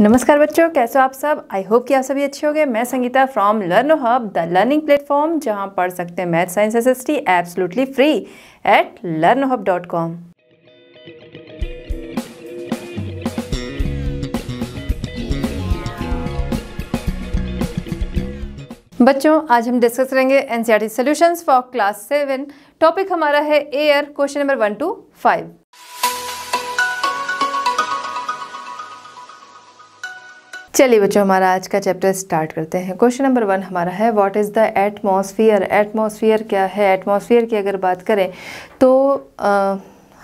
नमस्कार बच्चों कैसे हो आप सब आई होप कि आप सभी अच्छे होंगे मैं Sangeeta from learn hub the learning platform जहां पढ़ सकते हैं math science S S T free at learn hub dot com बच्चों आज हम डिस्कस करेंगे NCERT solutions for class seven topic हमारा है air question number one two five चलिए बच्चों हमारा आज का चैप्टर स्टार्ट करते हैं क्वेश्चन नंबर वन हमारा है what is the atmosphere atmosphere क्या है एटमॉस्फेयर की अगर बात करें तो आ,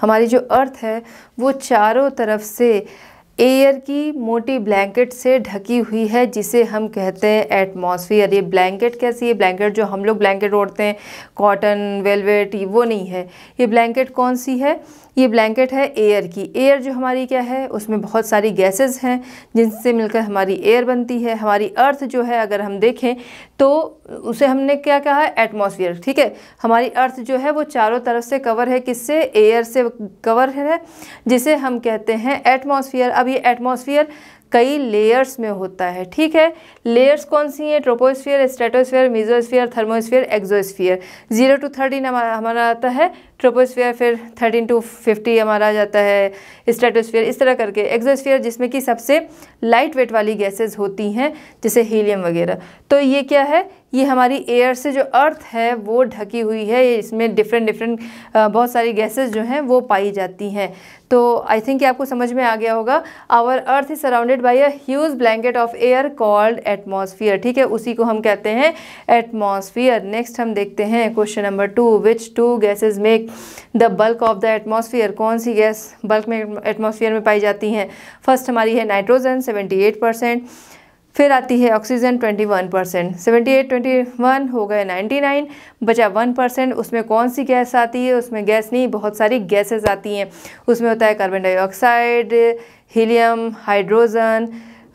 हमारी जो अर्थ है वो चारों तरफ से एयर की मोटी ब्लैंकेट से ढकी हुई है जिसे हम कहते हैं एटमॉस्फेयर ये ब्लैंकेट कैसी है ब्लैंकेट जो हम लोग ब्लैंकेट ओढ़ते हैं कॉटन वेलवेट वो नहीं है ये ब्लैंकेट कौन सी है ये ब्लैंकेट है एयर की एयर जो हमारी क्या है उसमें बहुत सारी गैसेस हैं जिनसे मिलकर हमारी एयर बनती है हमारी अर्थ जो है अगर हम देखें तो उसे हमने क्या कहा है एटमॉस्फेयर ठीक है हमारी अर्थ जो है वो चारों तरफ से कवर है किससे एयर से कवर है जिसे हम कहते हैं एटमॉस्फेयर अब ये एटमॉस्फेयर कई लेयर्स में होता है ठीक है लेयर्स कौन सी हैं troposphere stratosphere mesosphere thermosphere exosphere zero to thirteen हमारा हमारा आता है ट्रोपोस्फियर फिर थर्टीन टू फिफ्टी हमारा आ जाता है स्ट्रेटोस्फियर इस तरह करके एग्जोस्फियर जिसमें कि सबसे लाइट वेट वाली गैसेज होती हैं जैसे हीलियम वगैरह तो ये क्या है ये हमारी एयर से जो अर्थ है वो ढकी हुई है इसमें डिफरेंट डिफरेंट बहुत सारी गैसेस जो हैं वो पाई जाती हैं तो आई थिंक आपको समझ में आ गया होगा our earth is surrounded by a huge blanket of air called atmosphere ठीक है उसी को हम कहते हैं एटमोसफियर नेक्स्ट हम देखते हैं question number two which two gases make the bulk of the atmosphere कौन सी गैस बल्क में एटमोसफियर में पाई जाती हैं फर्स्ट हमारी है नाइट्रोजन सेवेंटी एट परसेंट फिर आती है oxygen 21 percent seventy eight twenty one हो गए 99 बचा 1 परसेंट उसमें कौन सी गैस आती है उसमें गैस नहीं बहुत सारी गैसेस आती हैं उसमें होता है carbon dioxide helium hydrogen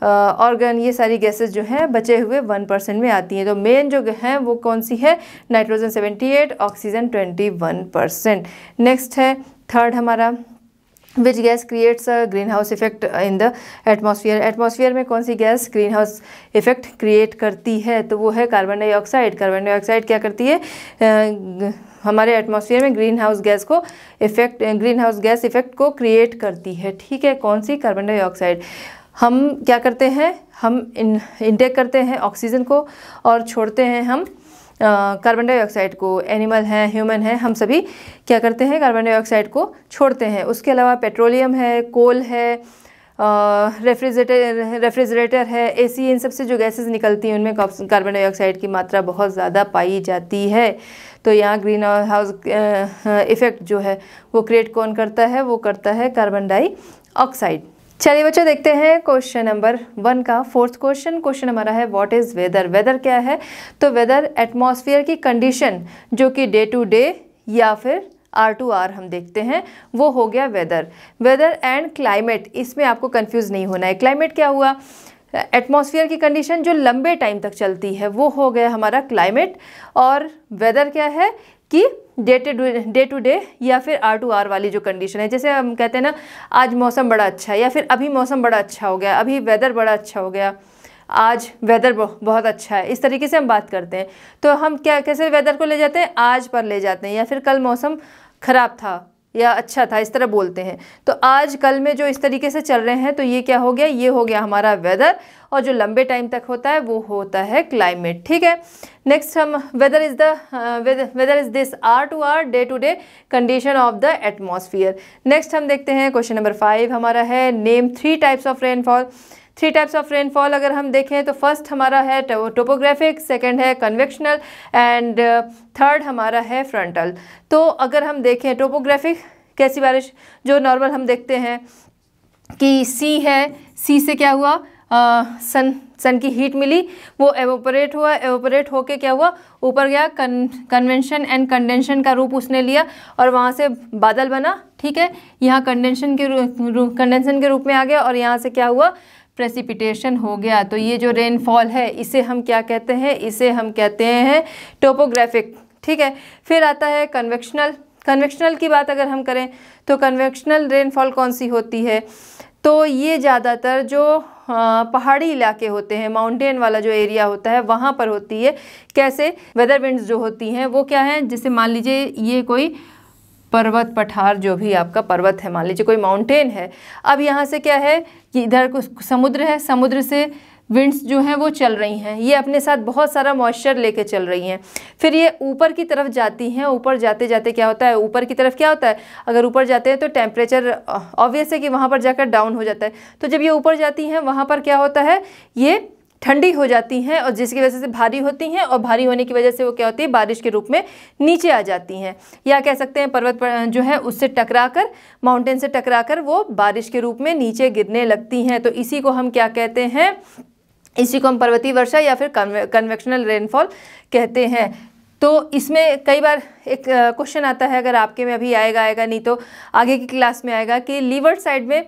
argon ये सारी गैसेस जो हैं बचे हुए वन परसेंट में आती हैं तो मेन जो हैं वो कौन सी है nitrogen seventy eight oxygen twenty one percent next है थर्ड हमारा which gas creates a greenhouse effect in the atmosphere atmosphere में कौन सी gas greenhouse effect create करती है तो वो है कार्बन डाइऑक्साइड कार्बन डाइऑक्साइड क्या करती है uh, हमारे एटमोसफियर में ग्रीन हाउस गैस को effect greenhouse gas effect को क्रिएट करती है ठीक है कौन सी कार्बन डाइऑक्साइड हम क्या करते हैं हम इन इनटेक करते हैं ऑक्सीजन को और छोड़ते हैं हम कार्बन डाइऑक्साइड को एनिमल हैं ह्यूमन हैं हम सभी क्या करते हैं कार्बन डाइऑक्साइड को छोड़ते हैं उसके अलावा पेट्रोलियम है कोल है रेफ्रिजरेटर रेफ्रिजरेटर है एसी इन सब से जो गैसेस निकलती हैं उनमें कार्बन डाइऑक्साइड की मात्रा बहुत ज़्यादा पाई जाती है तो यहाँ ग्रीन हाउस इफ़ेक्ट जो है वो क्रिएट कौन करता है वो करता है कार्बन डाइऑक्साइड चलिए बच्चों देखते हैं क्वेश्चन नंबर वन का फोर्थ क्वेश्चन क्वेश्चन हमारा है व्हाट इज़ वेदर वेदर क्या है तो वेदर एटमॉस्फेयर की कंडीशन जो कि डे टू डे या फिर आर टू आर हम देखते हैं वो हो गया वेदर वेदर एंड क्लाइमेट इसमें आपको कंफ्यूज नहीं होना है क्लाइमेट क्या हुआ एटमॉस्फेयर की कंडीशन जो लंबे टाइम तक चलती है वो हो गया हमारा क्लाइमेट और वेदर क्या है कि day to day to day या फिर आर टू आर वाली जो कंडीशन है जैसे हम कहते हैं ना आज मौसम बड़ा अच्छा है या फिर अभी मौसम बड़ा अच्छा हो गया अभी वेदर बड़ा अच्छा हो गया आज वेदर बहुत अच्छा है इस तरीके से हम बात करते हैं तो हम क्या कैसे वेदर को ले जाते हैं आज पर ले जाते हैं या फिर कल मौसम ख़राब था या अच्छा था इस तरह बोलते हैं तो आज कल में जो इस तरीके से चल रहे हैं तो ये क्या हो गया ये हो गया हमारा वेदर और जो लंबे टाइम तक होता है वो होता है क्लाइमेट ठीक है नेक्स्ट हम weather is the weather is this hour to hour day to day condition of the atmosphere next हम देखते हैं क्वेश्चन नंबर फाइव हमारा है name three types of rainfall three types of rainfall अगर हम देखें तो फर्स्ट हमारा है टोपोग्राफिक सेकेंड है कन्वेक्शनल एंड थर्ड हमारा है फ्रंटल तो अगर हम देखें टोपोग्राफिक कैसी बारिश जो नॉर्मल हम देखते हैं कि सी है सी से क्या हुआ आ, सन सन की हीट मिली वो एवोपरेट हुआ एवोपरेट होके क्या हुआ ऊपर गया कन कन्वेंशन एंड कंडेंशन का रूप उसने लिया और वहाँ से बादल बना ठीक है यहाँ कंडेंशन के कंडेंशन के रूप में आ गया और यहाँ से क्या हुआ प्रेसिपिटेशन हो गया तो ये जो रेनफॉल है इसे हम क्या कहते हैं इसे हम कहते हैं टोपोग्राफिक ठीक है फिर आता है कन्वेक्शनल कन्वेक्शनल की बात अगर हम करें तो कन्वेक्शनल रेनफॉल कौन सी होती है तो ये ज़्यादातर जो पहाड़ी इलाके होते हैं माउंटेन वाला जो एरिया होता है वहाँ पर होती है कैसे वेदर विंड्स जो होती हैं वो क्या है जैसे मान लीजिए ये कोई पर्वत पठार जो भी आपका पर्वत है मान लीजिए कोई माउंटेन है अब यहाँ से क्या है कि इधर समुद्र है समुद्र से विंड्स जो हैं वो चल रही हैं ये अपने साथ बहुत सारा मॉइस्चर लेके चल रही हैं फिर ये ऊपर की तरफ जाती हैं ऊपर जाते जाते क्या होता है ऊपर की तरफ क्या होता है अगर ऊपर जाते हैं तो टेम्परेचर ऑब्वियस है कि वहाँ पर जाकर डाउन हो जाता है तो जब ये ऊपर जाती हैं वहाँ पर क्या होता है ये ठंडी हो जाती हैं और जिसकी वजह से भारी होती हैं और भारी होने की वजह से वो क्या होती है बारिश के रूप में नीचे आ जाती हैं या कह सकते हैं पर्वत जो है उससे टकरा कर माउंटेन से टकरा कर वो बारिश के रूप में नीचे गिरने लगती हैं तो इसी को हम क्या कहते हैं इसी को हम पर्वतीय वर्षा या फिर कन्वेक्शनल रेनफॉल कहते हैं तो इसमें कई बार एक क्वेश्चन आता है अगर आपके में अभी आएगा आएगा नहीं तो आगे की क्लास में आएगा कि लीवर्ड साइड में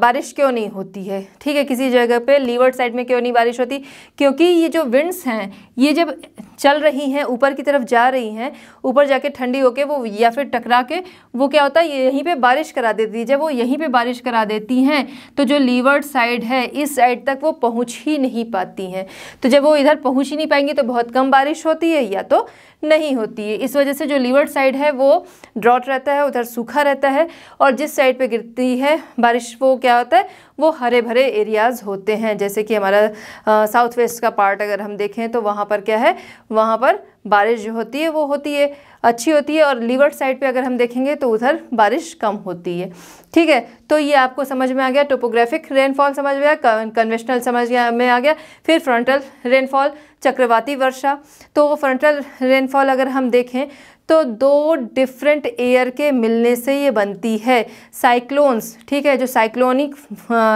बारिश क्यों नहीं होती है ठीक है किसी जगह पे लीवर्ड साइड में क्यों नहीं बारिश होती क्योंकि ये जो विंड्स हैं ये जब चल रही हैं ऊपर की तरफ जा रही हैं ऊपर जाके ठंडी होके वो या फिर टकरा के वो क्या होता है यहीं पर बारिश करा देती है जब वो यहीं पर बारिश करा देती हैं तो जो लीवर्ड साइड है इस साइड तक वो पहुँच ही नहीं पाती हैं तो जब वो इधर पहुँच ही नहीं पाएंगी तो बहुत कम बारिश होती है या तो नहीं होती है इस वजह वजह से जो लीवर साइड है वो ड्रॉट रहता है उधर सूखा रहता है और जिस साइड पे गिरती है बारिश वो क्या होता है वो हरे भरे एरियाज़ होते हैं जैसे कि हमारा साउथ वेस्ट का पार्ट अगर हम देखें तो वहाँ पर क्या है वहाँ पर बारिश जो होती है वो होती है अच्छी होती है और लीवर साइड पे अगर हम देखेंगे तो उधर बारिश कम होती है ठीक है तो ये आपको समझ में आ गया टोपोग्राफिक रेनफॉल समझ में आया कन्वेंशनल समझ गया में आ गया फिर फ्रंटल रेनफॉल चक्रवाती वर्षा तो फ्रंटल रेनफॉल अगर हम देखें तो दो डिफरेंट एयर के मिलने से ये बनती है साइक्लोन्स ठीक है जो साइक्लोनिक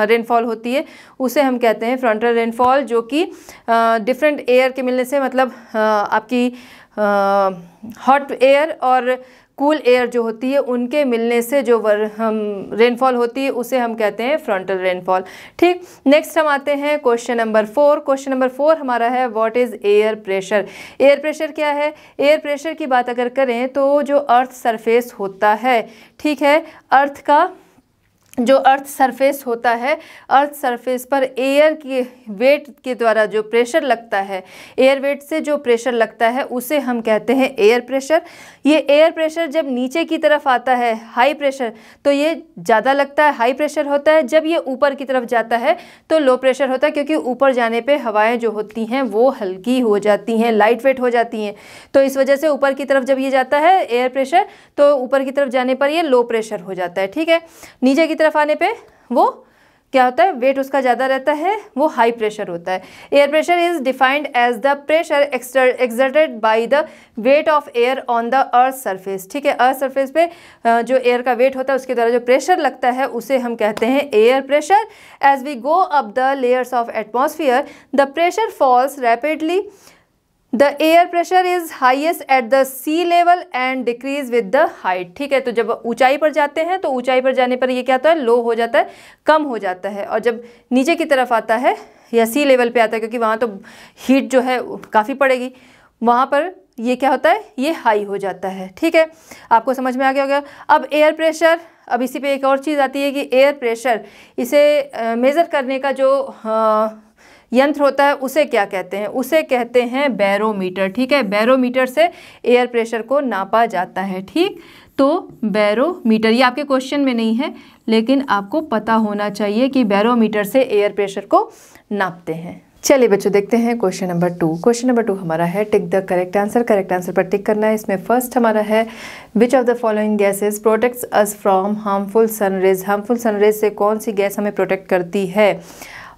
रेनफॉल होती है उसे हम कहते हैं फ्रंटल रेनफॉल जो कि डिफरेंट एयर के मिलने से मतलब आ, आपकी हॉट एयर और कूल एयर जो होती है उनके मिलने से जो वर, हम रेनफॉल होती है उसे हम कहते हैं फ्रंटल रेनफॉल ठीक नेक्स्ट हम आते हैं question number four question number four हमारा है what is air pressure air pressure क्या है एयर प्रेशर की बात अगर करें तो जो अर्थ सरफेस होता है ठीक है अर्थ का जो अर्थ सरफेस होता है अर्थ सरफेस पर एयर के वेट के द्वारा जो प्रेशर लगता है एयर वेट से जो प्रेशर लगता है उसे हम कहते हैं एयर प्रेशर ये एयर प्रेशर जब नीचे की तरफ आता है हाई प्रेशर तो ये ज़्यादा लगता है हाई प्रेशर होता है जब ये ऊपर की तरफ जाता है तो लो प्रेशर होता है क्योंकि ऊपर जाने पर हवाएँ जो होती हैं वो हल्की हो जाती हैं लाइट वेट हो जाती हैं तो इस वजह से ऊपर की तरफ जब ये जाता है एयर प्रेशर तो ऊपर की तरफ जाने पर यह लो प्रेशर हो जाता है ठीक है नीचे की तरफ तरफ आने पे वो क्या होता है वेट उसका ज़्यादा रहता है वो हाई प्रेशर होता है air pressure is defined as the pressure exerted by the weight of air on the earth surface ठीक है अर्थ सरफेस पे जो एयर का वेट होता है उसके द्वारा जो प्रेशर लगता है उसे हम कहते हैं air pressure as we go up the layers of atmosphere the pressure falls rapidly the air pressure is highest at the sea level and decrease with the height ठीक है तो जब ऊंचाई पर जाते हैं तो ऊंचाई पर जाने पर ये क्या होता है लो हो जाता है कम हो जाता है और जब नीचे की तरफ आता है या सी लेवल पे आता है क्योंकि वहाँ तो हीट जो है काफ़ी पड़ेगी वहाँ पर ये क्या होता है ये हाई हो जाता है ठीक है आपको समझ में आ गया होगा अब एयर प्रेशर अब इसी पे एक और चीज़ आती है कि एयर प्रेशर इसे मेज़र करने का जो आ, यंत्र होता है उसे क्या कहते हैं उसे कहते हैं बैरोमीटर ठीक है बैरोमीटर से एयर प्रेशर को नापा जाता है ठीक तो बैरोमीटर ये आपके क्वेश्चन में नहीं है लेकिन आपको पता होना चाहिए कि बैरोमीटर से एयर प्रेशर को नापते हैं चलिए बच्चों देखते हैं question number two question number two हमारा है tick the correct answer correct answer पर टिक करना है इसमें फर्स्ट हमारा है which of the following gases protects us from harmful sun rays harmful sun rays से कौन सी गैस हमें प्रोटेक्ट करती है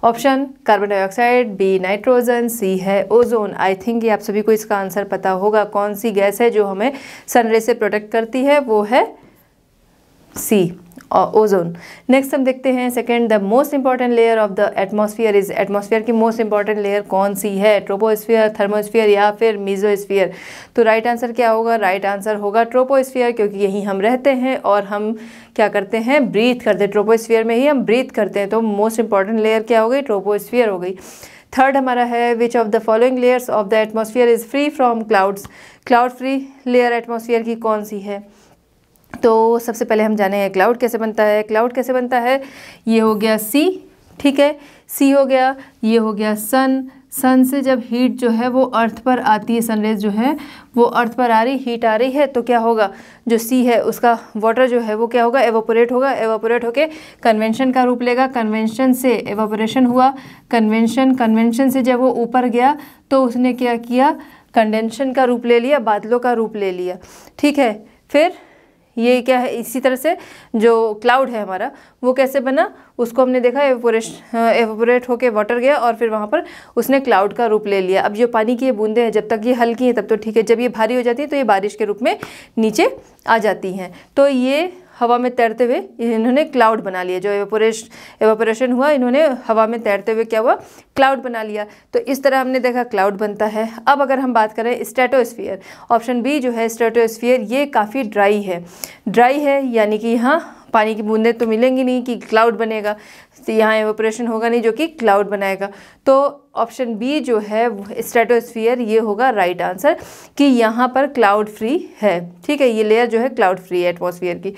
option carbon dioxide B nitrogen C है ओजोन आई थिंक ये आप सभी को इसका आंसर पता होगा कौन सी गैस है जो हमें सनरे से प्रोटेक्ट करती है वो है सी ओजोन नेक्स्ट हम देखते हैं second the most important layer of the atmosphere is atmosphere की मोस्ट इंपॉर्टेंट लेयर कौन सी है ट्रोपोस्फियर थर्मोस्फियर या फिर मीजोस्फियर तो राइट right आंसर क्या होगा राइट right आंसर होगा ट्रोपोस्फियर क्योंकि यहीं हम रहते हैं और हम क्या करते हैं ब्रीथ करते हैं ट्रोपोस्फियर में ही हम ब्रीथ करते हैं तो मोस्ट इंपॉर्टेंट लेयर क्या हो गई ट्रोपोस्फियर हो गई थर्ड हमारा है which of the following layers of the atmosphere is free from clouds cloud free layer atmosphere की कौन सी है तो सबसे पहले हम जाने क्लाउड कैसे बनता है क्लाउड कैसे बनता है ये हो गया सी ठीक है सी हो गया ये हो गया सन सन से जब हीट जो है वो अर्थ पर आती है सनरेज जो है वो अर्थ पर आ रही हीट आ रही है तो क्या होगा जो सी है उसका वाटर जो है वो क्या होगा एवोपोरेट होगा एवोपोरेट होके कन्वेंशन का रूप लेगा कन्वेंशन से एवोपोरेशन हुआ कन्वेंशन कन्वेंशन से जब वो ऊपर गया तो उसने क्या किया कंडेंशन का रूप ले लिया बादलों का रूप ले लिया ठीक है फिर ये क्या है इसी तरह से जो क्लाउड है हमारा वो कैसे बना उसको हमने देखा एवोपोरेश एवोपोरेट होकर वाटर गया और फिर वहाँ पर उसने क्लाउड का रूप ले लिया अब जो पानी की ये बूंदें हैं जब तक ये हल्की हैं तब तो ठीक है जब ये भारी हो जाती है तो ये बारिश के रूप में नीचे आ जाती हैं तो ये हवा में तैरते हुए इन्होंने क्लाउड बना लिया जो एवोपोरेश एवोपोरेशन हुआ इन्होंने हवा में तैरते हुए क्या हुआ क्लाउड बना लिया तो इस तरह हमने देखा क्लाउड बनता है अब अगर हम बात करें स्टेटोस्फियर ऑप्शन बी जो है स्टेटोस्फियर ये काफ़ी ड्राई है ड्राई है यानी कि यहाँ पानी की बूंदें तो मिलेंगी नहीं कि क्लाउड बनेगा तो यहाँ एवोपरेशन होगा नहीं जो कि क्लाउड बनाएगा तो ऑप्शन बी जो है स्ट्रेटोस्फीयर ये होगा राइट आंसर कि यहाँ पर क्लाउड फ्री है ठीक है ये लेयर जो है क्लाउड फ्री है एटमोसफियर की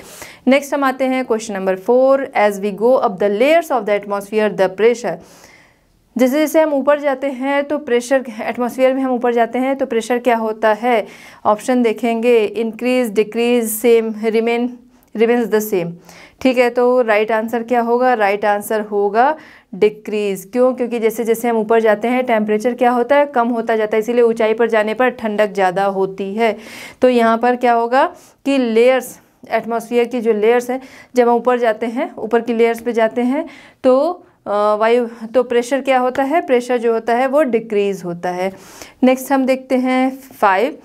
नेक्स्ट हम आते हैं question number four as we go up the layers of the atmosphere the pressure जैसे जैसे हम ऊपर जाते हैं तो प्रेशर एटमॉस्फेयर में हम ऊपर जाते हैं तो प्रेशर क्या होता है ऑप्शन देखेंगे increase decrease same remain remains the same ठीक है तो राइट right आंसर क्या होगा राइट right आंसर होगा डिक्रीज़ क्यों क्योंकि जैसे जैसे हम ऊपर जाते हैं टेम्परेचर क्या होता है कम होता जाता है इसीलिए ऊंचाई पर जाने पर ठंडक ज़्यादा होती है तो यहाँ पर क्या होगा कि लेयर्स एटमोसफियर की जो लेयर्स हैं जब हम ऊपर जाते हैं ऊपर की लेयर्स पर जाते हैं तो वायु तो प्रेशर क्या होता है प्रेशर जो होता है वो डिक्रीज़ होता है नेक्स्ट हम देखते हैं फाइव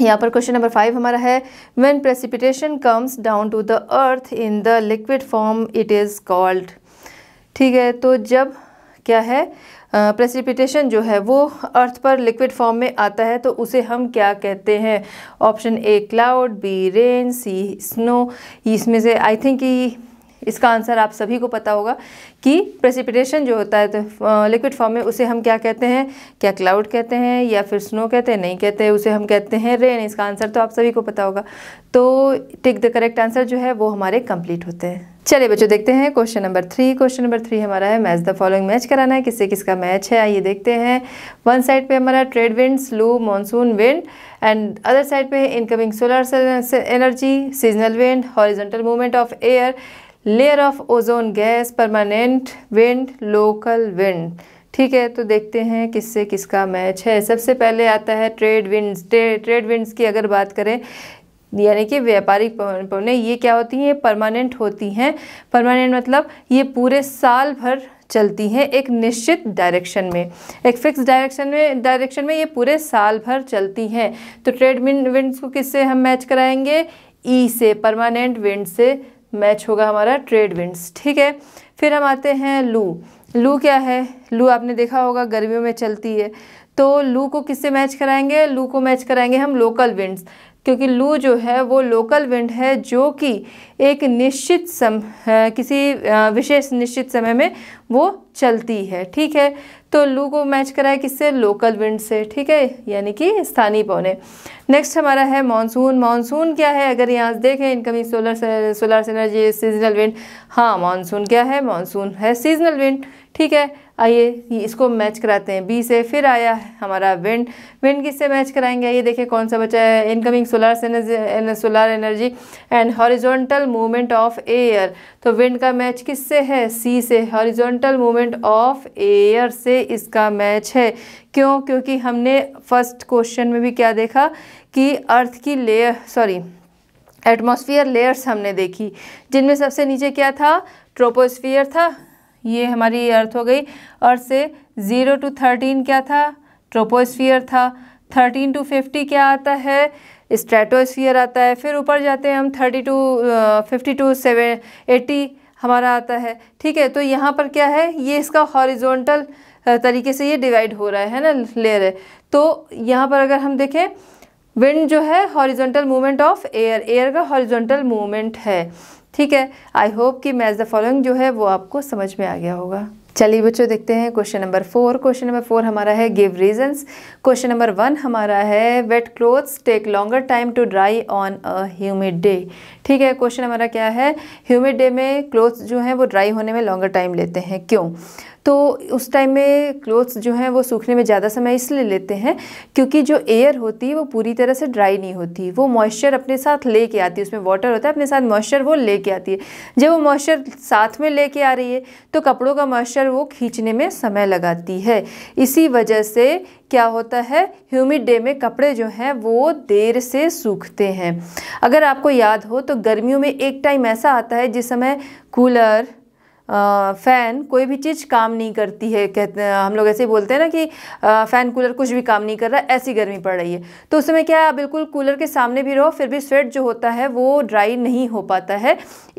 यहाँ पर क्वेश्चन नंबर फाइव हमारा है when precipitation comes down to the earth in the liquid form it is called ठीक है तो जब क्या है प्रेसिपिटेशन uh, जो है वो अर्थ पर लिक्विड फॉर्म में आता है तो उसे हम क्या कहते हैं option A cloud B rain C snow इसमें से आई थिंक इसका आंसर आप सभी को पता होगा कि प्रेसिपिटेशन जो होता है तो लिक्विड फॉर्म में उसे हम क्या कहते हैं क्या क्लाउड कहते हैं या फिर स्नो कहते हैं नहीं कहते हैं उसे हम कहते हैं रेन इसका आंसर तो आप सभी को पता होगा तो टिक द करेक्ट आंसर जो है वो हमारे कंप्लीट होते हैं चलिए बच्चों देखते हैं question number three question number three हमारा है मैच द फॉलोइंग मैच कराना है किससे किसका मैच है आइए देखते हैं वन साइड पे हमारा trade wind slow monsoon wind and other side पे incoming solar energy seasonal wind horizontal movement of air layer of ozone gas permanent wind local wind ठीक है तो देखते हैं किससे किसका मैच है सबसे पहले आता है ट्रेड विंड्स ट्रे, ट्रेड विंड्स की अगर बात करें यानी कि व्यापारिक पवने ये क्या होती हैं ये परमानेंट होती हैं परमानेंट मतलब ये पूरे साल भर चलती हैं एक निश्चित डायरेक्शन में एक फिक्स डायरेक्शन में डायरेक्शन में ये पूरे साल भर चलती हैं तो ट्रेड विंड्स को किससे हम मैच कराएंगे ई e से परमानेंट विंड से मैच होगा हमारा ट्रेड विंड्स ठीक है फिर हम आते हैं लू लू क्या है लू आपने देखा होगा गर्मियों में चलती है तो लू को किससे मैच कराएंगे लू को मैच कराएंगे हम लोकल विंड्स क्योंकि लू जो है वो लोकल विंड है जो कि एक निश्चित सम किसी विशेष निश्चित समय में वो चलती है ठीक है तो लू को मैच कराए किससे लोकल विंड से ठीक है यानी कि स्थानीय पौने नेक्स्ट हमारा है मानसून मानसून क्या है अगर यहाँ देखें incoming solar solar energy seasonal wind हाँ मानसून क्या है मानसून है सीजनल विंड ठीक है आइए इसको मैच कराते हैं बी से फिर आया हमारा विंड विंड किससे मैच कराएंगे ये देखिए कौन सा बचा है incoming solar solar solar energy and horizontal movement of air तो विंड का मैच किससे है सी से हॉरिजॉन्टल मूवमेंट ऑफ एयर से इसका मैच है क्यों क्योंकि हमने फर्स्ट क्वेश्चन में भी क्या देखा कि अर्थ की लेयर सॉरी एटमोसफियर लेयर्स हमने देखी जिनमें सबसे नीचे क्या था ट्रोपोस्फियर था ये हमारी अर्थ हो गई अर्थ से ज़ीरो टू थर्टीन क्या था ट्रोपोस्फियर था थर्टीन टू फिफ्टी क्या आता है स्ट्रेटोस्फियर आता है फिर ऊपर जाते हैं हम thirty two fifty two seven eighty हमारा आता है ठीक है तो यहाँ पर क्या है ये इसका हॉरिजोनटल तरीके से ये डिवाइड हो रहा है ना लेयर है तो यहाँ पर अगर हम देखें विंड जो है horizontal movement of air air का हॉरिजोनटल मूवमेंट है ठीक है आई होप कि मैच द फॉलोइंग जो है वो आपको समझ में आ गया होगा चलिए बच्चों देखते हैं question number four question number four हमारा है give reasons question number one हमारा है wet clothes take longer time to dry on a humid day ठीक है क्वेश्चन हमारा क्या है ह्यूमिड डे में क्लोथ्स जो हैं वो ड्राई होने में लॉन्गर टाइम लेते हैं क्यों तो उस टाइम में क्लोथ्स जो हैं वो सूखने में ज़्यादा समय इसलिए लेते हैं क्योंकि जो एयर होती है वो पूरी तरह से ड्राई नहीं होती वो मॉइस्चर अपने साथ ले के आती है उसमें वाटर होता है अपने साथ मॉइस्चर वो ले के आती है जब वो मॉइस्चर साथ में ले कर आ रही है तो कपड़ों का मॉइस्चर वो खींचने में समय लगाती है इसी वजह से क्या होता है ह्यूमिड डे में कपड़े जो हैं वो देर से सूखते हैं अगर आपको याद हो तो गर्मियों में एक टाइम ऐसा आता है जिस समय कूलर फ़ैन कोई भी चीज़ काम नहीं करती है कहते हम लोग ऐसे ही बोलते हैं ना कि फ़ैन कूलर कुछ भी काम नहीं कर रहा ऐसी गर्मी पड़ रही है तो उस समय क्या है बिल्कुल कूलर के सामने भी रहो फिर भी स्वेट जो होता है वो ड्राई नहीं हो पाता है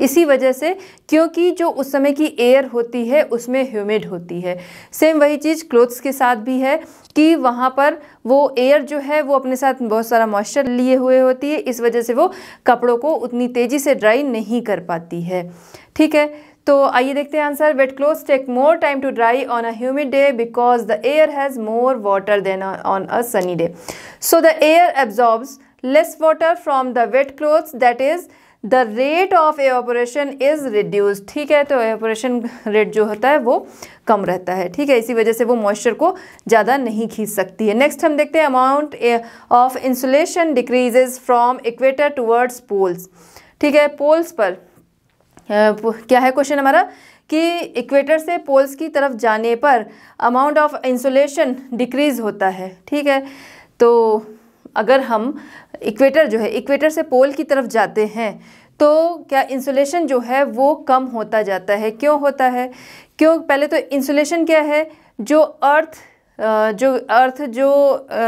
इसी वजह से क्योंकि जो उस समय की एयर होती है उसमें ह्यूमिड होती है सेम वही चीज़ क्लोथ्स के साथ भी है कि वहाँ पर वो एयर जो है वो अपने साथ बहुत सारा मॉइस्चर लिए हुए होती है इस वजह से वो कपड़ों को उतनी तेज़ी से ड्राई नहीं कर पाती है ठीक है तो आइए देखते हैं answer wet cloth take more time to dry on a humid day because the air has more water than on a sunny day so the air absorbs less water from the wet clothes that is the rate of evaporation is reduce ठीक है तो evaporation rate जो होता है वो कम रहता है ठीक है इसी वजह से वो मॉइस्चर को ज़्यादा नहीं खींच सकती है नेक्स्ट हम देखते हैं amount of insulation decreases from equator towards poles ठीक है पोल्स पर क्या है क्वेश्चन हमारा कि इक्वेटर से पोल्स की तरफ जाने पर अमाउंट ऑफ इंसुलेशन डिक्रीज़ होता है ठीक है तो अगर हम इक्वेटर जो है इक्वेटर से पोल की तरफ जाते हैं तो क्या इंसुलेशन जो है वो कम होता जाता है क्यों होता है क्यों पहले तो इंसुलेशन क्या है जो अर्थ जो अर्थ जो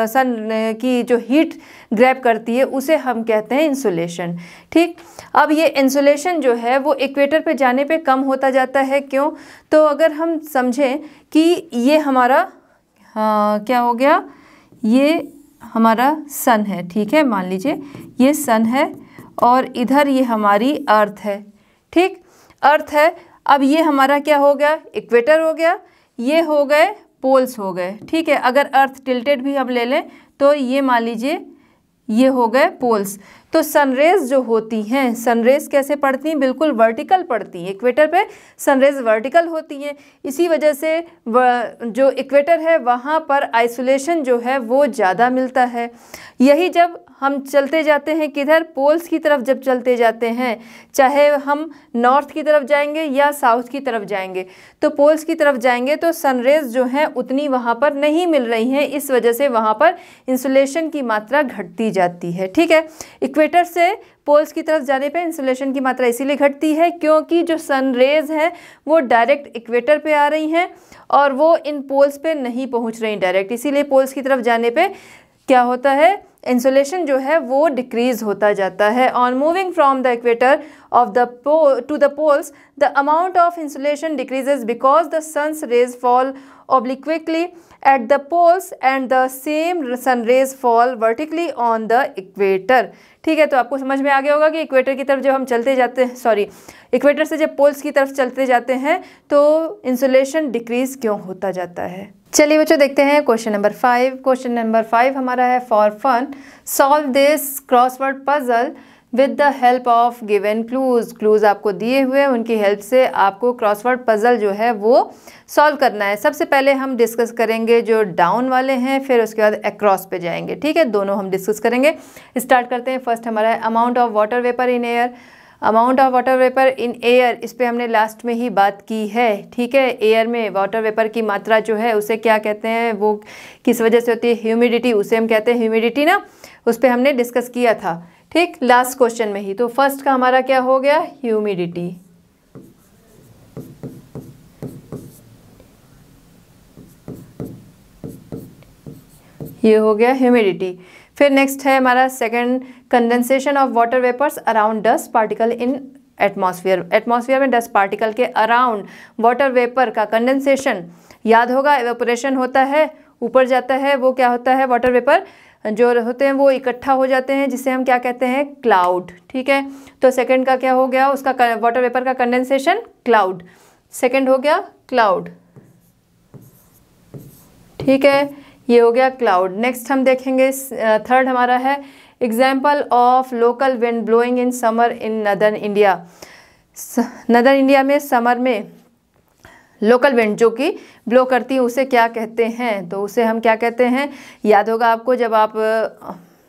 सन की जो हीट ग्रैप करती है उसे हम कहते हैं इंसुलेशन ठीक अब ये इंसुलेशन जो है वो इक्वेटर पे जाने पे कम होता जाता है क्यों तो अगर हम समझें कि ये हमारा आ, क्या हो गया ये हमारा सन है ठीक है मान लीजिए ये सन है और इधर ये हमारी अर्थ है ठीक अर्थ है अब ये हमारा क्या हो गया इक्वेटर हो गया ये हो गए पोल्स हो गए ठीक है अगर अर्थ टिल्टेड भी हम ले लें तो ये मान लीजिए ये हो गए पोल्स तो सनरेज जो होती हैं सनरेज कैसे पड़ती हैं बिल्कुल वर्टिकल पड़ती हैं इक्वेटर पे सनरेज वर्टिकल होती हैं इसी वजह से जो इक्वेटर है वहाँ पर आइसोलेशन जो है वो ज़्यादा मिलता है यही जब हम चलते जाते हैं किधर पोल्स की तरफ जब चलते जाते हैं चाहे हम नॉर्थ की तरफ जाएंगे या साउथ की तरफ जाएंगे तो पोल्स की तरफ जाएंगे तो सनरेज जो हैं उतनी वहाँ पर नहीं मिल रही हैं इस वजह से वहाँ पर इंसुलेशन की मात्रा घटती जाती है ठीक है इक्वेटर से पोल्स की तरफ जाने पे इंसुलेशन की मात्रा इसीलिए घटती है क्योंकि जो सन रेज हैं वो डायरेक्ट इक्वेटर पे आ रही हैं और वो इन पोल्स पे नहीं पहुंच रही डायरेक्ट इसीलिए पोल्स की तरफ जाने पे क्या होता है इंसुलेशन जो है वो डिक्रीज़ होता जाता है on moving from the equator of the to the poles the amount of insulation decreases because the sun's rays fall obliquely at the poles and the same sun rays fall vertically on the equator ठीक है तो आपको समझ में आ गया होगा कि इक्वेटर की तरफ जब हम चलते जाते हैं सॉरी इक्वेटर से जब पोल्स की तरफ चलते जाते हैं तो इंसुलेशन डिक्रीज़ क्यों होता जाता है चलिए बच्चों देखते हैं question number five question number five हमारा है for fun solve this crossword puzzle with the help of given clues clues आपको दिए हुए हैं उनकी हेल्प से आपको क्रॉसवर्ड पज़ल जो है वो सॉल्व करना है सबसे पहले हम डिस्कस करेंगे जो डाउन वाले हैं फिर उसके बाद एक्रॉस पे जाएंगे ठीक है दोनों हम डिस्कस करेंगे स्टार्ट करते हैं फर्स्ट हमारा है amount of water vapour in air amount of water vapour in air इस पर हमने लास्ट में ही बात की है ठीक है एयर में वाटर वेपर की मात्रा जो है उसे क्या कहते हैं वो किस वजह से होती है ह्यूमिडिटी उसे हम कहते हैं ह्यूमिडिटी ना उस पर हमने डिस्कस किया था ठीक लास्ट क्वेश्चन में ही तो फर्स्ट का हमारा क्या हो गया ह्यूमिडिटी ये हो गया ह्यूमिडिटी फिर नेक्स्ट है हमारा second condensation of water vapours around dust particle in atmosphere atmosphere में डस्ट पार्टिकल के अराउंड वाटर वेपर का कंडेंसेशन याद होगा एवेपोरेशन होता है ऊपर जाता है वो क्या होता है वाटर वेपर जो होते हैं वो इकट्ठा हो जाते हैं जिसे हम क्या कहते हैं क्लाउड ठीक है तो सेकेंड का क्या हो गया उसका वाटर वेपर का कंडेंसेशन क्लाउड सेकेंड हो गया क्लाउड ठीक है ये हो गया क्लाउड नेक्स्ट हम देखेंगे थर्ड हमारा है example of local wind blowing in summer in northern India नदर इंडिया में समर में लोकल विंड जो कि ब्लो करती है उसे क्या कहते हैं तो उसे हम क्या कहते हैं याद होगा आपको जब आप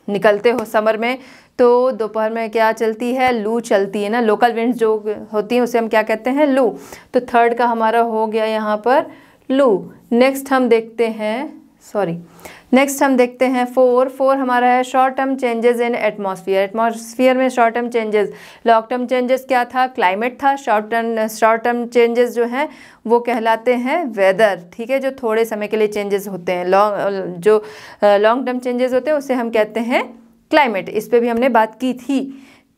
निकलते हो समर में तो दोपहर में क्या चलती है लू चलती है ना लोकल विंड जो होती हैं उसे हम क्या कहते हैं लू तो थर्ड का हमारा हो गया यहाँ पर लू नेक्स्ट हम देखते हैं सॉरी नेक्स्ट हम देखते हैं फोर फोर हमारा है short term changes in atmosphere atmosphere में short term changes long term changes क्या था क्लाइमेट था short term short term changes जो हैं वो कहलाते हैं वेदर ठीक है जो थोड़े समय के लिए चेंजेस होते हैं लॉन्ग जो लॉन्ग टर्म चेंजेस होते हैं उसे हम कहते हैं क्लाइमेट इस पर भी हमने बात की थी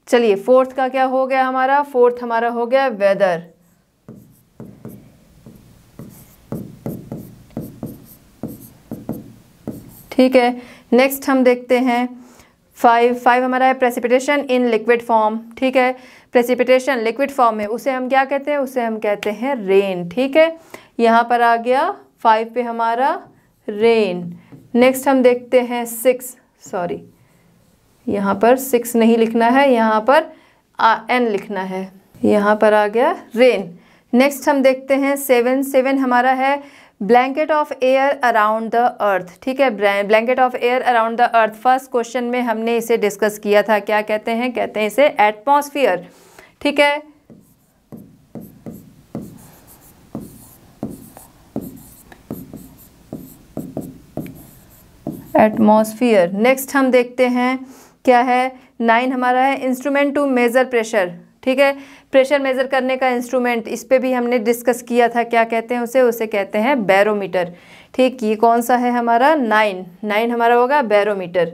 चलिए फोर्थ का क्या हो गया हमारा फोर्थ हमारा हो गया वेदर ठीक है नेक्स्ट हम देखते हैं फाइव फाइव हमारा है प्रेसिपिटेशन इन लिक्विड फॉर्म ठीक है प्रेसिपिटेशन लिक्विड फॉर्म में उसे हम क्या कहते हैं उसे हम कहते हैं रेन ठीक है यहाँ पर आ गया फाइव पे हमारा रेन नेक्स्ट हम देखते हैं सिक्स सॉरी यहाँ पर सिक्स नहीं लिखना है यहाँ पर आ, एन लिखना है यहाँ पर आ गया रेन नेक्स्ट हम देखते हैं सेवन सेवन हमारा है blanket of air around the earth ठीक है blanket of air around the earth first question में हमने इसे डिस्कस किया था क्या कहते हैं कहते हैं इसे एटमोसफियर ठीक है एटमोसफियर नेक्स्ट हम देखते हैं क्या है नाइन हमारा है इंस्ट्रूमेंट टू मेज़र प्रेशर ठीक है प्रेशर मेज़र करने का इंस्ट्रूमेंट इस पर भी हमने डिस्कस किया था क्या कहते हैं उसे उसे कहते हैं बैरोमीटर ठीक ये कौन सा है हमारा नाइन नाइन हमारा होगा बैरोमीटर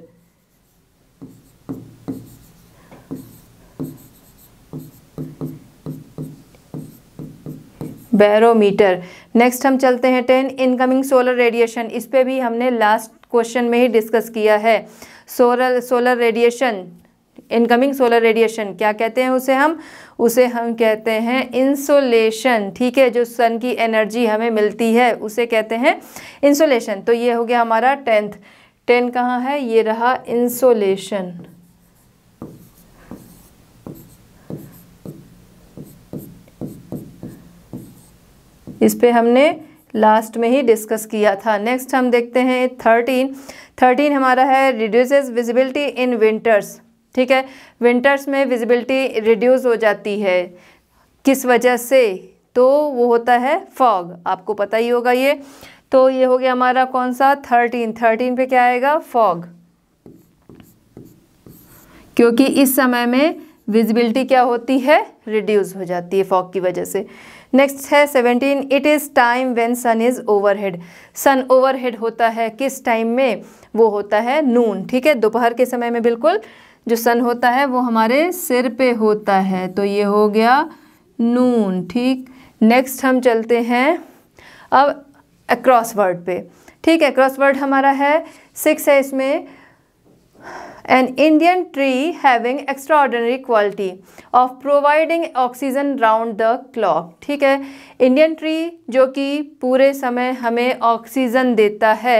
बैरोमीटर नेक्स्ट हम चलते हैं टेन इनकमिंग सोलर रेडिएशन इस पर भी हमने लास्ट क्वेश्चन में ही डिस्कस किया है solar solar radiation incoming solar radiation क्या कहते हैं उसे हम उसे हम कहते हैं इंसोलेशन ठीक है जो सन की एनर्जी हमें मिलती है उसे कहते हैं इंसोलेशन तो ये हो गया हमारा टेंथ टेन कहाँ है ये रहा इंसोलेशन इस पे हमने लास्ट में ही डिस्कस किया था नेक्स्ट हम देखते हैं थर्टीन थर्टीन हमारा है रिड्यूसेस विजिबिलिटी इन विंटर्स ठीक है विंटर्स में विजिबिलिटी रिड्यूस हो जाती है किस वजह से तो वो होता है फॉग आपको पता ही होगा ये तो ये हो गया हमारा कौन सा थर्टीन थर्टीन पे क्या आएगा फॉग क्योंकि इस समय में विजिबिलिटी क्या होती है रिड्यूस हो जाती है फॉग की वजह से नेक्स्ट है seventeen it is time when sun is overhead sun overhead होता है किस टाइम में वो होता है नून ठीक है दोपहर के समय में बिल्कुल जो सन होता है वो हमारे सिर पे होता है तो ये हो गया नून ठीक नेक्स्ट हम चलते हैं अब एक्रॉस वर्ड पे ठीक है क्रॉस वर्ड हमारा है सिक्स है इसमें Indian tree having extraordinary quality of providing oxygen round the clock ठीक है इंडियन ट्री जो कि पूरे समय हमें ऑक्सीजन देता है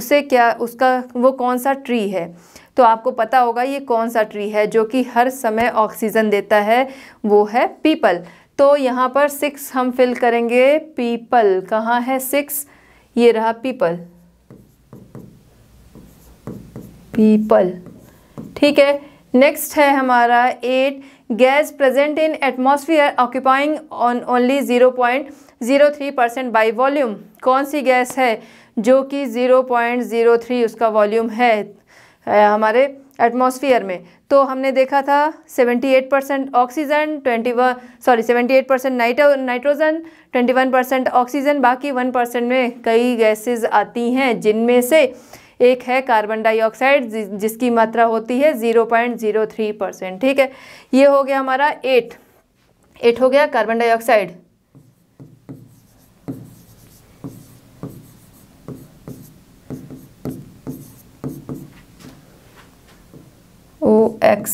उसे क्या उसका वो कौन सा ट्री है तो आपको पता होगा ये कौन सा ट्री है जो कि हर समय ऑक्सीजन देता है वो है पीपल तो यहाँ पर सिक्स हम फिल करेंगे पीपल कहाँ है सिक्स ये रहा पीपल पीपल ठीक है नेक्स्ट है हमारा eight gas present in atmosphere occupying on only zero point zero three percent by volume कौन सी गैस है जो कि ज़ीरो पॉइंट ज़ीरो थ्री उसका वॉल्यूम है हमारे एटमॉस्फेयर में तो हमने देखा था 78 percent oxygen 21 sorry 78 percent nitro nitrogen 21 percent oxygen बाकी 1 परसेंट में कई गैसेस आती हैं जिनमें से एक है कार्बन डाइऑक्साइड जिसकी मात्रा होती है 0.03 परसेंट ठीक है ये हो गया हमारा एट एट हो गया carbon dioxide O X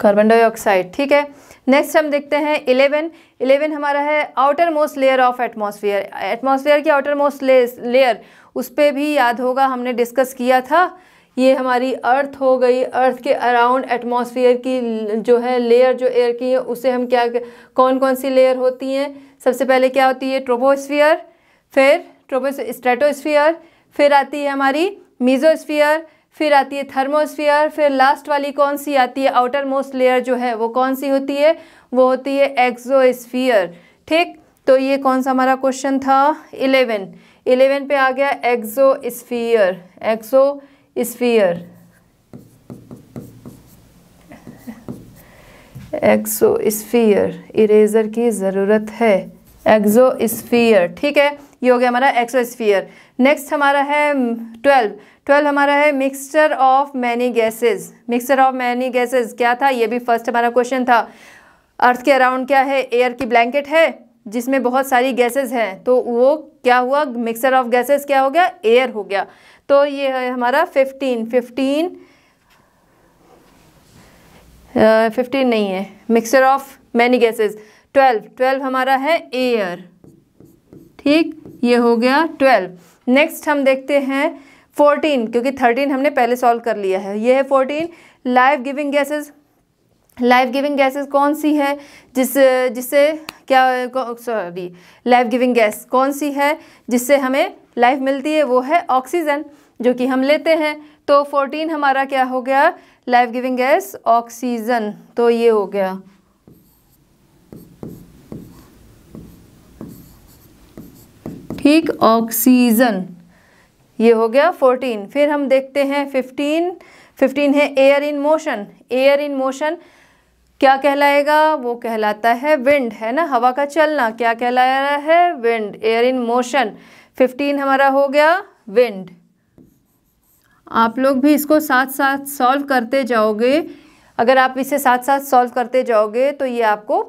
carbon dioxide ठीक है नेक्स्ट हम देखते हैं इलेवन इलेवन हमारा है outermost layer of atmosphere atmosphere की आउटर मोस्ट लेयर उस पर भी याद होगा हमने डिस्कस किया था ये हमारी अर्थ हो गई अर्थ के अराउंड एटमॉस्फेयर की जो है लेयर जो एयर की है उसे हम क्या कौन कौन सी लेयर होती हैं सबसे पहले क्या होती है ट्रोपोस्फियर फिर ट्रोपो स्ट्रेटोस्फियर फिर आती है हमारी मीजोस्फीयर फिर आती है थर्मोस्फीयर फिर लास्ट वाली कौन सी आती है आउटर मोस्ट लेयर जो है वो कौन सी होती है वो होती है एक्जोस्फीयर ठीक तो ये कौन सा हमारा क्वेश्चन था इलेवन इलेवन पे आ गया एक्जोस्फीयर एक्सोस्फीयर एक्सोस्फीयर इरेजर की ज़रूरत है एक्जोस्फीयर ठीक है ये हो गया हमारा एक्सोस्फियर नेक्स्ट हमारा है ट्वेल्व हम्म, ट्वेल्व हमारा है mixture of many gases mixture of many gases क्या था ये भी फर्स्ट हमारा क्वेश्चन था अर्थ के अराउंड क्या है एयर की ब्लैंकेट है जिसमें बहुत सारी गैसेज हैं तो वो क्या हुआ मिक्सचर ऑफ गैसेज क्या हो गया एयर हो गया तो ये है हमारा फिफ्टीन फिफ्टीन फिफ्टीन नहीं है mixture of many gases twelve twelve हमारा है एयर ठीक ये हो गया ट्वेल्व नेक्स्ट हम देखते हैं फोर्टीन क्योंकि थर्टीन हमने पहले सॉल्व कर लिया है ये है fourteen life giving gases life giving gases कौन सी है जिस जिससे क्या सॉरी लाइव गिविंग गैस कौन सी है जिससे हमें लाइफ मिलती है वो है ऑक्सीजन जो कि हम लेते हैं तो फोर्टीन हमारा क्या हो गया लाइफ गिविंग गैस ऑक्सीजन तो ये हो गया ठीक ऑक्सीजन ये हो गया फोर्टीन फिर हम देखते हैं फिफ्टीन फिफ्टीन है air in motion air in motion क्या कहलाएगा वो कहलाता है विंड है ना हवा का चलना क्या कहलाया है wind air in motion fifteen हमारा हो गया विंड आप लोग भी इसको साथ साथ सॉल्व करते जाओगे अगर आप इसे साथ साथ सॉल्व करते जाओगे तो ये आपको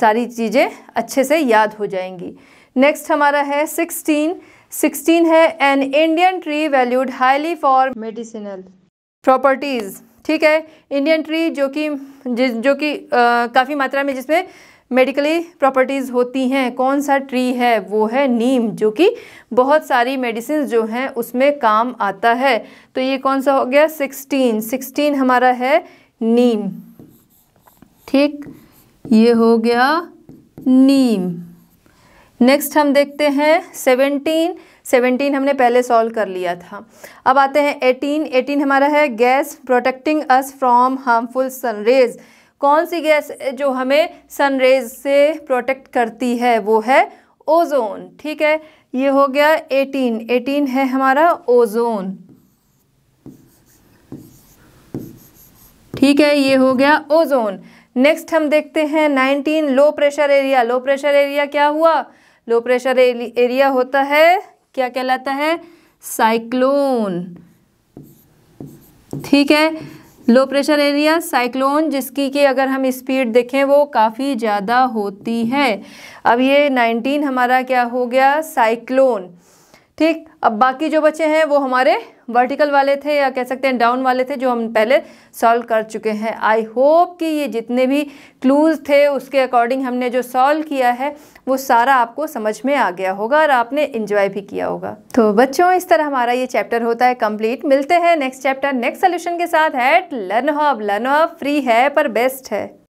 सारी चीज़ें अच्छे से याद हो जाएंगी नेक्स्ट हमारा है सिक्सटीन सिक्सटीन है an Indian tree valued highly for medicinal properties ठीक है इंडियन ट्री जो कि जो कि काफ़ी मात्रा में जिसमें मेडिकली प्रॉपर्टीज़ होती हैं कौन सा ट्री है वो है नीम जो कि बहुत सारी मेडिसिन जो हैं उसमें काम आता है तो ये कौन सा हो गया सिक्सटीन सिक्सटीन हमारा है नीम ठीक ये हो गया नीम नेक्स्ट हम देखते हैं सेवनटीन सेवनटीन हमने पहले सॉल्व कर लिया था अब आते हैं एटीन एटीन हमारा है gas protecting us from harmful sunrays कौन सी गैस जो हमें सनरेज से प्रोटेक्ट करती है वो है ओजोन ठीक है ये हो गया एटीन एटीन है हमारा ओजोन ठीक है ये हो गया ओजोन नेक्स्ट हम देखते हैं nineteen low pressure area low pressure area क्या हुआ लो प्रेशर एरिया होता है क्या कहलाता है साइक्लोन ठीक है लो प्रेशर एरिया साइक्लोन जिसकी कि अगर हम स्पीड देखें वो काफ़ी ज़्यादा होती है अब ये 19 हमारा क्या हो गया साइक्लोन ठीक अब बाकी जो बचे हैं वो हमारे वर्टिकल वाले थे या कह सकते हैं डाउन वाले थे जो हम पहले सॉल्व कर चुके हैं आई होप कि ये जितने भी क्लूज़ थे उसके अकॉर्डिंग हमने जो सॉल्व किया है वो सारा आपको समझ में आ गया होगा और आपने इन्जॉय भी किया होगा तो बच्चों इस तरह हमारा ये चैप्टर होता है कंप्लीट मिलते हैं नेक्स्ट चैप्टर नेक्स्ट सोल्यूशन के साथ है learn hub learn hub free है पर बेस्ट है